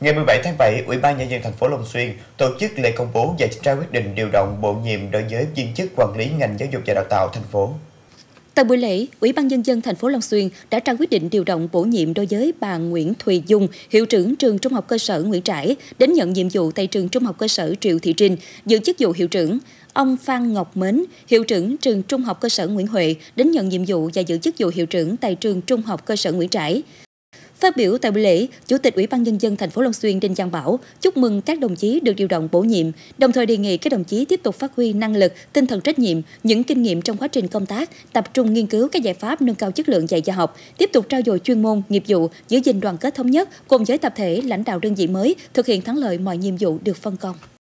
Ngày 17 tháng 7, Ủy ban Nhân dân thành phố Long Xuyên tổ chức lễ công bố và trao quyết định điều động bổ nhiệm đối với viên chức quản lý ngành giáo dục và đào tạo thành phố. Tại buổi lễ, Ủy ban Nhân dân thành phố Long Xuyên đã trao quyết định điều động bổ nhiệm đối với bà Nguyễn Thùy Dung, hiệu trưởng trường trung học cơ sở Nguyễn Trãi, đến nhận nhiệm vụ tại trường trung học cơ sở Triệu Thị Trinh, giữ chức vụ hiệu trưởng. Ông Phan Ngọc Mến, hiệu trưởng trường trung học cơ sở Nguyễn Huệ, đến nhận nhiệm vụ và giữ chức vụ hiệu trưởng tại trường trung học cơ sở Nguyễn Trãi. Phát biểu tại buổi lễ, Chủ tịch Ủy ban Nhân dân thành phố Long Xuyên Đinh Giang Bảo chúc mừng các đồng chí được điều động bổ nhiệm, đồng thời đề nghị các đồng chí tiếp tục phát huy năng lực, tinh thần trách nhiệm, những kinh nghiệm trong quá trình công tác, tập trung nghiên cứu các giải pháp nâng cao chất lượng dạy và học, tiếp tục trao dồi chuyên môn, nghiệp vụ, giữ gìn đoàn kết thống nhất cùng với tập thể lãnh đạo đơn vị mới thực hiện thắng lợi mọi nhiệm vụ được phân công.